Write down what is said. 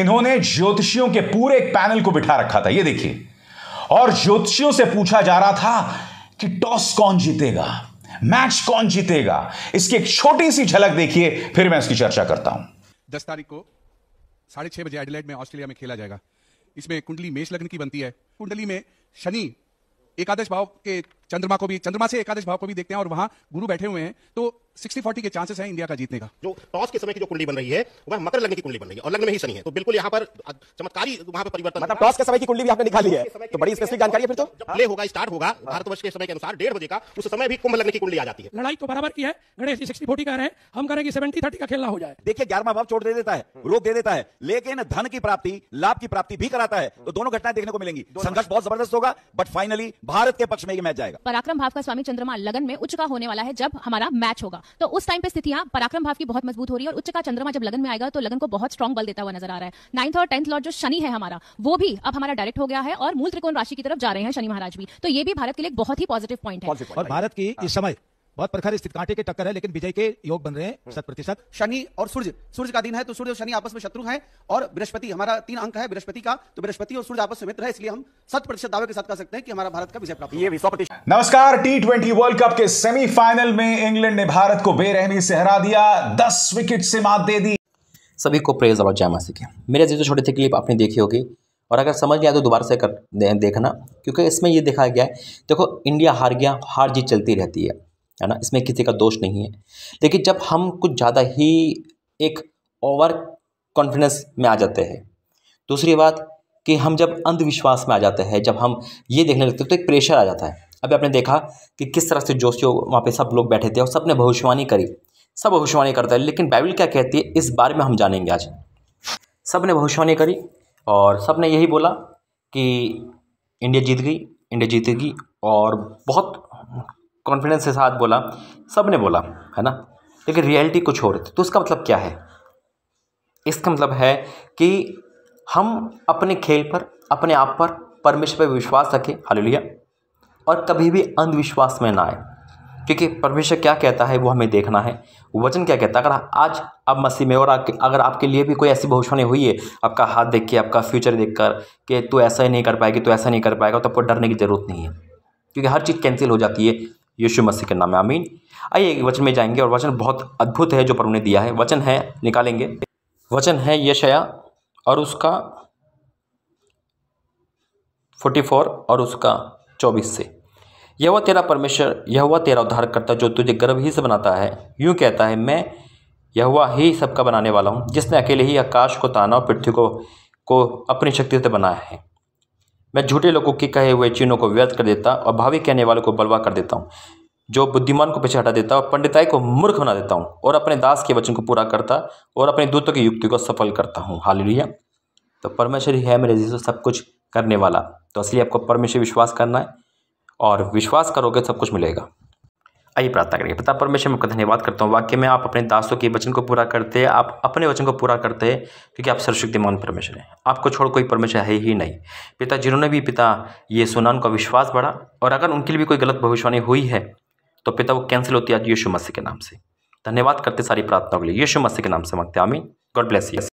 इन्होंने ज्योतिषियों के पूरे पैनल को बिठा रखा था ये देखिए और ज्योतिषियों से पूछा जा रहा था कि टॉस कौन जीतेगा मैच कौन जीतेगा इसकी एक छोटी सी झलक देखिए फिर मैं इसकी चर्चा करता हूं दस तारीख को साढ़े छह बजे एडलेट में ऑस्ट्रेलिया में खेला जाएगा इसमें कुंडली मेष लग्न की बनती है कुंडली में शनि एकादश भाव के चंद्रमा को भी चंद्रमा से एकादश भाव को भी देखते हैं और वहां गुरु बैठे हुए हैं तो सिक्सटी फोर्टी के चांसेस हैं इंडिया का जीतने का जो टॉस के समय की जो कुंडली बन रही है वह मकर लगने की कुंडली बन रही है और लगने में ही शनि है तो बिल्कुल यहाँ पर चमत्कारी वहां पर परिवर्तन मतलब टॉस के समय की कुंडली भी आपने निकाली है तो बड़ी स्पेसिफिक जानकारी है फिर तो प्ले होगा स्टार्ट होगा भारतवर्ष के समय के अनुसार डेढ़ बजे का उस समय भी कुंभ लगने की कुंडली आ जाती है लड़ाई को तो बराबर की है गणेश जी सिक्सटी फोर्टी का रहे हम करेंगे सेवेंटी थर्टी का खेलना हो जाए देखिए ग्यारह भाव छोड़ दे देता है रोक दे देता है लेकिन धन की प्राप्ति लाभ की प्राप्ति भी कराता है तो दोनों घटनाएं देखने को मिलेंगी संघर्ष बहुत जबरदस्त होगा बट फाइनली भारत के पक्ष में ये मैच जाएगा पराक्रम भाव का स्वामी चंद्रमा लगन में उच्च का होने वाला है जब हमारा मैच होगा तो उस टाइम पे स्थितियां पराक्रम भाव की बहुत मजबूत हो रही है और उच्च का चंद्रमा जब लगन में आएगा तो लगन को बहुत स्ट्रॉन्ग बल देता हुआ नजर आ रहा है नाइन्थ और टेंथ लॉर्ड जो शनि है हमारा वो भी अब हमारा डायरेक्ट हो गया है और मूल त्रिकोण राशि की तरफ जा रहे हैं शनि महाराज भी तो ये भी भारत के लिए बहुत ही पॉजिटिव पॉइंट है और भारत की हाँ। इस समय बहुत प्रखर स्थित कांटे के टक्कर है लेकिन विजय के योग बन रहे हैं हम्म। शत प्रतिशत शनि और सूर्य सूर्य का दिन है तो सूर्य और शनि आपस में शत्रु हैं और बृहस्पति हमारा तीन अंक है बृहस्पति का तो बृहस्पति और सूर्य आपस में मित्र है इसलिए हम शत प्रतिशत दावे के साथ कह सकते हैं कि हमारा भारत का विजय प्राप्त ये भी सौ प्रतिशत नमस्कार टी ट्वेंटी वर्ल्ड कप के सेमीफाइनल में इंग्लैंड ने भारत को बेरहमी से हरा दिया दस विकेट से मात दे दी सभी को प्रेज और जय मासी के मेरे जो छोटे थे क्लिप आपने देखी होगी और अगर समझ गया तो दोबारा से कर देखना क्योंकि इसमें ये देखा गया है देखो इंडिया हार गया हार जीत चलती रहती है है ना इसमें किसी का दोष नहीं है लेकिन जब हम कुछ ज़्यादा ही एक ओवर कॉन्फिडेंस में आ जाते हैं दूसरी बात कि हम जब अंधविश्वास में आ जाते हैं जब हम ये देखने लगते हैं तो एक प्रेशर आ जाता है अभी आपने देखा कि किस तरह से जोशियों वहाँ पे सब लोग बैठे थे और सब ने भविष्यवाणी करी सब भविष्यवाणी करता है लेकिन बाइबल क्या कहती है इस बारे में हम जानेंगे आज सब ने भविष्यवाणी करी और सब ने यही बोला कि इंडिया जीत गई इंडिया जीतेगी और बहुत कॉन्फिडेंस के साथ बोला सब ने बोला है ना लेकिन रियलिटी कुछ और थी तो इसका मतलब क्या है इसका मतलब है कि हम अपने खेल पर अपने आप पर परमेश्वर पर विश्वास रखें हाल और कभी भी अंधविश्वास में ना आए क्योंकि परमेश्वर क्या कहता है वो हमें देखना है वचन क्या कहता है अगर आज आप मसीह में और आके अगर आपके लिए भी कोई ऐसी भविष्यवाणी हुई है आपका हाथ देख के आपका फ्यूचर देख कर कि तू तो ऐसा ही नहीं कर पाएगी तू तो ऐसा नहीं कर पाएगा तो आपको डरने की ज़रूरत नहीं है क्योंकि हर चीज़ कैंसिल हो जाती है यीशु मसीह के नाम में आमीन आइए एक वचन में जाएंगे और वचन बहुत अद्भुत है जो प्रभु ने दिया है वचन है निकालेंगे वचन है यशया और उसका फोर्टी फोर और उसका चौबीस से यह हुआ तेरा परमेश्वर यह हुआ तेरा उद्धार करता जो तुझे गर्भ ही से बनाता है यूँ कहता है मैं यह हुआ ही सबका बनाने वाला हूँ जिसने अकेले ही आकाश को ताना और पृथ्वी को को अपनी शक्ति से बनाया है मैं झूठे लोगों के कहे हुए चिन्हों को व्यर्थ कर देता और भावी कहने वालों को बलवा कर देता हूँ जो बुद्धिमान को पीछे हटा देता और पंडिताई को मूर्ख बना देता हूँ और अपने दास के वचन को पूरा करता और अपने दूतों की युक्ति को सफल करता हूँ हालेलुया तो परमेश्वर ही है मेरे जीसस सब कुछ करने वाला तो असली आपको परमेश्वर विश्वास करना है और विश्वास करोगे सब कुछ मिलेगा आइए प्रार्थना करेंगे पिता परमेश्वर मैं आपका धन्यवाद करता हूँ वाक्य में आप अपने दासों के वचन को पूरा करते हैं आप अपने वचन को पूरा करते हैं क्योंकि आप सर्वशक्तिमान परमेश्वर हैं आपको छोड़ कोई परमेश्वर है ही नहीं पिता जिन्होंने भी पिता ये सुना उनका विश्वास बढ़ा और अगर उनके लिए भी कोई गलत भविष्यवाणी हुई है तो पिता वो कैंसिल होती है आज यीशु मसीह के नाम से धन्यवाद करते सारी प्रार्थनाओं के लिए यीशु मसीह के नाम से मांगते आमीन गॉड ब्लेस यस